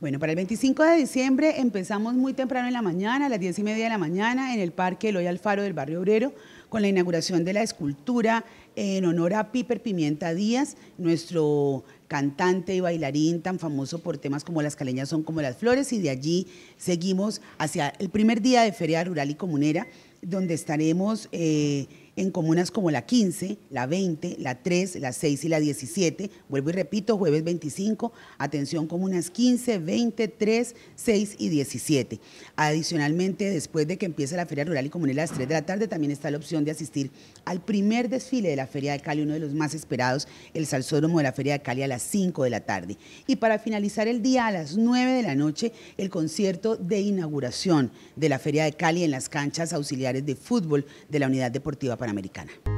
Bueno, para el 25 de diciembre empezamos muy temprano en la mañana, a las 10 y media de la mañana, en el Parque Eloy Alfaro del Barrio Obrero, con la inauguración de la escultura eh, en honor a Piper Pimienta Díaz, nuestro cantante y bailarín tan famoso por temas como Las caleñas son como las flores, y de allí seguimos hacia el primer día de Feria Rural y Comunera, donde estaremos... Eh, en comunas como la 15, la 20, la 3, la 6 y la 17. Vuelvo y repito, jueves 25, atención comunas 15, 20, 3, 6 y 17. Adicionalmente, después de que empiece la Feria Rural y Comunal a las 3 de la tarde, también está la opción de asistir al primer desfile de la Feria de Cali, uno de los más esperados, el Salsódromo de la Feria de Cali a las 5 de la tarde. Y para finalizar el día a las 9 de la noche, el concierto de inauguración de la Feria de Cali en las canchas auxiliares de fútbol de la Unidad Deportiva para americana.